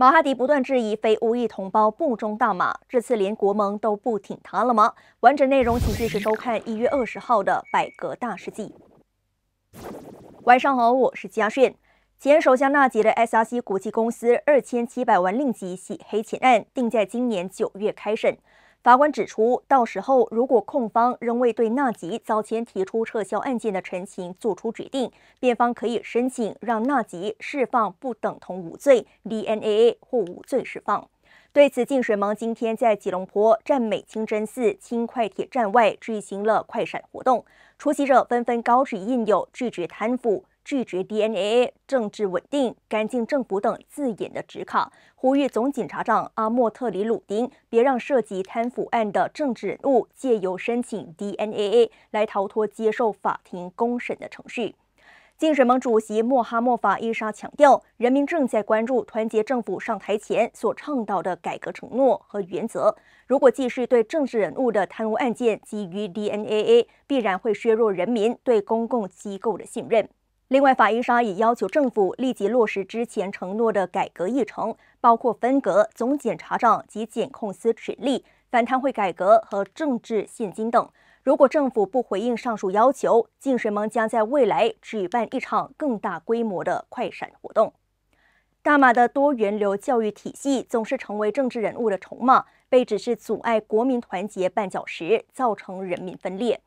马哈迪不断质疑非乌裔同胞不忠大马，这次连国盟都不挺他了吗？完整内容请继续收看一月二十号的《百格大事记》。晚上好，我是嘉炫。前首相纳吉的 SRC 国际公司二千七百万令吉洗黑钱案定在今年九月开审。法官指出，到时候如果控方仍未对纳吉早前提出撤销案件的陈情作出决定，辩方可以申请让纳吉释放，不等同无罪 （DNAA） 或无罪释放。对此，净水盟今天在吉隆坡站美清真寺轻快铁站外举行了快闪活动，出席者纷纷高举印有“拒绝贪腐”。拒绝 DNAA、政治稳定、干净政府等字眼的指卡，呼吁总检察长阿莫特里鲁丁别让涉及贪腐案的政治人物借由申请 DNAA 来逃脱接受法庭公审的程序。竞审盟主席莫哈莫法伊莎强调，人民正在关注团结政府上台前所倡导的改革承诺和原则。如果继续对政治人物的贪污案件基于 DNAA，必然会削弱人民对公共机构的信任。另外，法伊莎也要求政府立即落实之前承诺的改革议程，包括分隔总检察长及检控司权力、反贪会改革和政治现金等。如果政府不回应上述要求，净水盟将在未来举办一场更大规模的快闪活动。大马的多元流教育体系总是成为政治人物的筹码，被指是阻碍国民团结绊脚石，造成人民分裂。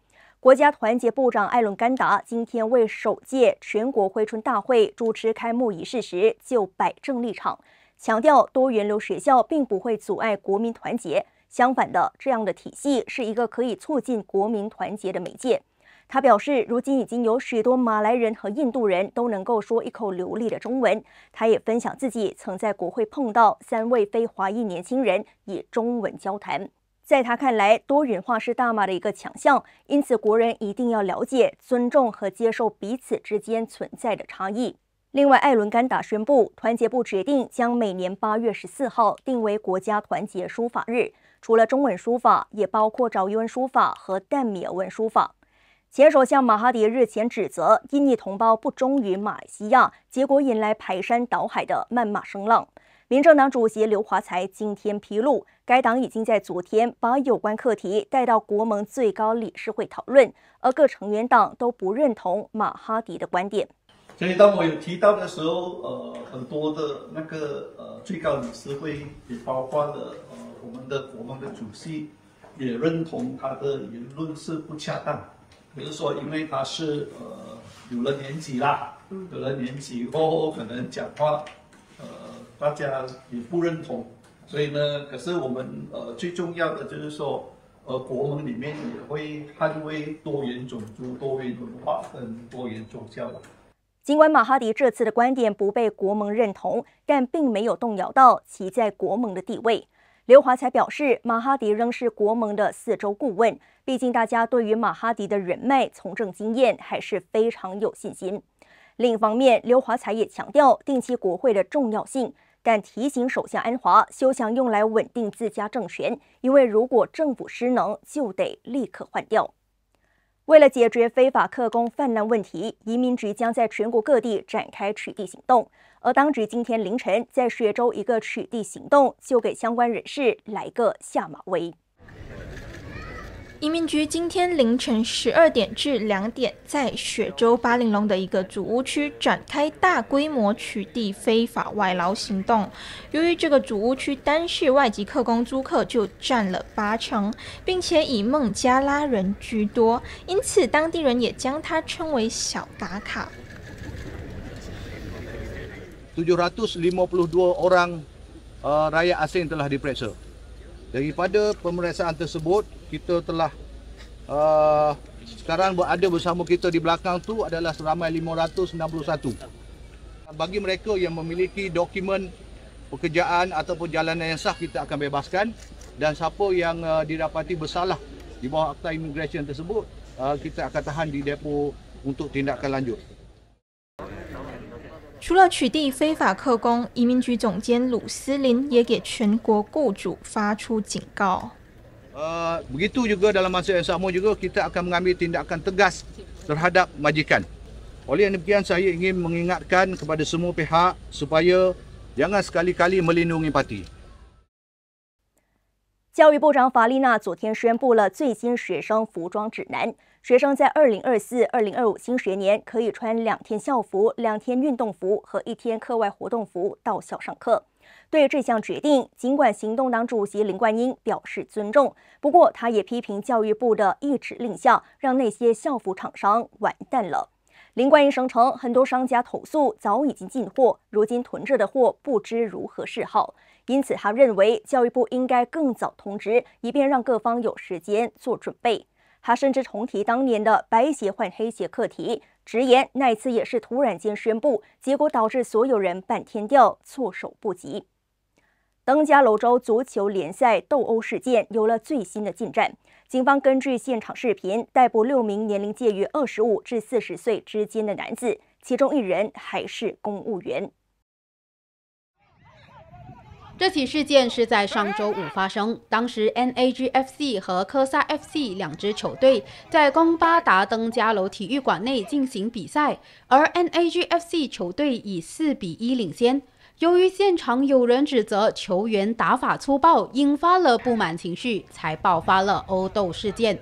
国家团结部长艾伦甘达今天为首届全国会春大会主持开幕仪式时，就摆正立场，强调多元流学校并不会阻碍国民团结，相反的，这样的体系是一个可以促进国民团结的媒介。他表示，如今已经有许多马来人和印度人都能够说一口流利的中文。他也分享自己曾在国会碰到三位非华裔年轻人以中文交谈。在他看来，多元化是大马的一个强项，因此国人一定要了解、尊重和接受彼此之间存在的差异。另外，艾伦甘达宣布，团结部决定将每年八月十四号定为国家团结书法日，除了中文书法，也包括爪英文书法和淡米尔文书法。前首相马哈迪日前指责印尼同胞不忠于马来西亚，结果引来排山倒海的谩骂声浪。民政党主席刘华才今天披露，该党已经在昨天把有关课题带到国盟最高理事会讨论，而各成员党都不认同马哈迪的观点。所以当我有提到的时候，呃，很多的那个呃最高理事会也包括了呃我们的国盟的主席，也认同他的言论是不恰当。比如说，因为他是呃有了年纪啦，有了年纪后可能讲话。大家也不认同，所以呢，可是我们呃最重要的就是说，呃，国盟里面也会捍卫多元种族、多元文化跟多元宗教的。尽管马哈迪这次的观点不被国盟认同，但并没有动摇到其在国盟的地位。刘华才表示，马哈迪仍是国盟的四周顾问，毕竟大家对于马哈迪的人脉、从政经验还是非常有信心。另一方面，刘华才也强调定期国会的重要性。但提醒首相安华，休想用来稳定自家政权，因为如果政府失能，就得立刻换掉。为了解决非法克工泛滥问题，移民局将在全国各地展开取缔行动。而当局今天凌晨在雪州一个取缔行动，就给相关人士来个下马威。移民局今天凌晨十二点至两点，在雪州巴玲隆的一个祖屋区展开大规模取缔非法外劳行动。由于这个祖屋区单是外籍客工租客就占了八成，并且以孟加拉人居多，因此当地人也将它称为“小达卡”。Tujuh ratus lima puluh dua orang raya asing telah diperiksa. Dari pada pemeriksaan tersebut, kita telah uh, sekarang ada bersama kita di belakang tu adalah seramai 561. Bagi mereka yang memiliki dokumen pekerjaan ataupun jalanan yang sah kita akan bebaskan dan siapa yang uh, didapati bersalah di bawah akta imigresen tersebut uh, kita akan tahan di depo untuk tindakan lanjut. 除了取缔非法客工，移民局总监鲁斯林也给全国雇主发出警告。Uh, begitu juga dalam masa yang sama juga kita akan mengambil tindakan tegas terhadap majikan. Oleh yang demikian saya ingin mengingatkan kepada semua pihak supaya jangan sekali-kali melindungi parti. 新学年可以穿两天校服两天运动服和一天课外活动服到校上课对这项决定，尽管行动党主席林冠英表示尊重，不过他也批评教育部的一纸令下，让那些校服厂商完蛋了。林冠英声称，很多商家投诉早已经进货，如今囤着的货不知如何是好，因此他认为教育部应该更早通知，以便让各方有时间做准备。他甚至重提当年的“白鞋换黑鞋”课题。直言，那次也是突然间宣布，结果导致所有人半天掉，措手不及。登加楼州足球联赛斗殴事件有了最新的进展，警方根据现场视频逮捕六名年龄介于二十五至四十岁之间的男子，其中一人还是公务员。这起事件是在上周五发生。当时 NAGFC 和科萨 FC 两支球队在贡巴达登加楼体育馆内进行比赛，而 NAGFC 球队以四比一领先。由于现场有人指责球员打法粗暴，引发了不满情绪，才爆发了殴斗事件。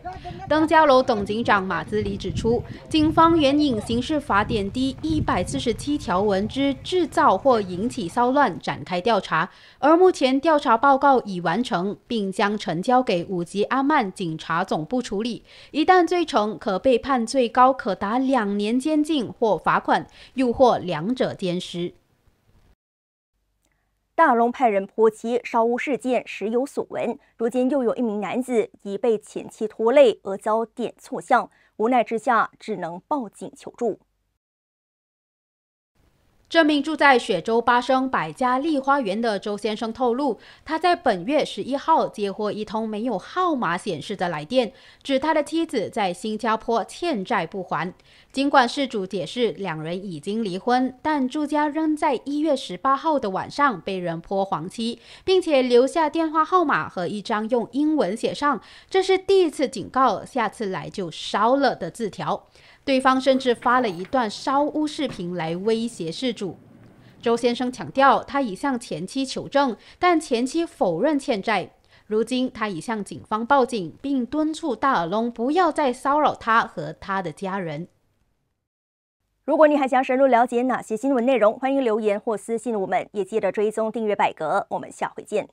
登嘉楼董警长马兹里指出，警方援引刑事法典第一百四十七条文之制造或引起骚乱展开调查，而目前调查报告已完成，并将呈交给五级阿曼警察总部处理。一旦罪成，可被判最高可达两年监禁或罚款，又或两者兼施。大龙派人泼漆烧屋事件时有所闻，如今又有一名男子已被前妻拖累而遭点错相，无奈之下只能报警求助。这名住在雪州八生百家丽花园的周先生透露，他在本月十一号接获一通没有号码显示的来电，指他的妻子在新加坡欠债不还。尽管事主解释两人已经离婚，但住家仍在一月十八号的晚上被人泼黄漆，并且留下电话号码和一张用英文写上“这是第一次警告，下次来就烧了”的字条。对方甚至发了一段烧屋视频来威胁事主。周先生强调，他已向前妻求证，但前妻否认欠债。如今，他已向警方报警，并敦促大耳窿不要再骚扰他和他的家人。如果你还想深入了解哪些新闻内容，欢迎留言或私信我们。也记得追踪订阅百格。我们下回见。